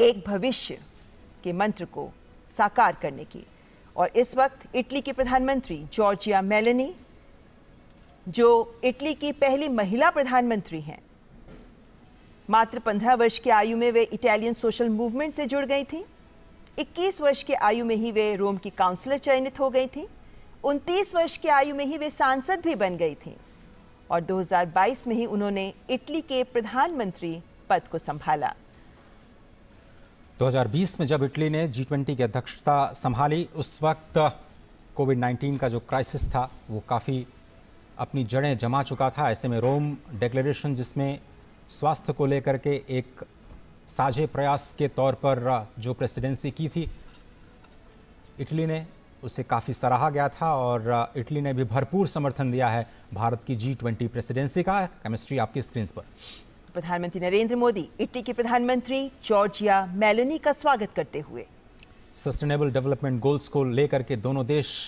एक भविष्य के मंत्र को साकार करने की और इस वक्त इटली की प्रधानमंत्री जॉर्जिया मेलेनी जो इटली की पहली महिला प्रधानमंत्री हैं मात्र 15 वर्ष की आयु में वे इटालियन सोशल मूवमेंट से जुड़ गई थी 21 वर्ष की आयु में ही वे रोम की काउंसलर चयनित हो गई थी 29 वर्ष की आयु में ही वे सांसद भी बन गई थी और 2022 में ही उन्होंने इटली के प्रधानमंत्री पद को संभाला 2020 में जब इटली ने जी ट्वेंटी की अध्यक्षता संभाली उस वक्त कोविड 19 का जो क्राइसिस था वो काफ़ी अपनी जड़ें जमा चुका था ऐसे में रोम डिक्लेरेशन जिसमें स्वास्थ्य को लेकर के एक साझे प्रयास के तौर पर जो प्रेसिडेंसी की थी इटली ने उसे काफ़ी सराहा गया था और इटली ने भी भरपूर समर्थन दिया है भारत की जी ट्वेंटी प्रेसिडेंसी का केमिस्ट्री आपकी स्क्रीन पर तो प्रधानमंत्री नरेंद्र मोदी इटली के प्रधानमंत्री जॉर्जिया मेलोनी का स्वागत करते हुए सस्टेनेबल डेवलपमेंट गोल्स को लेकर के दोनों देश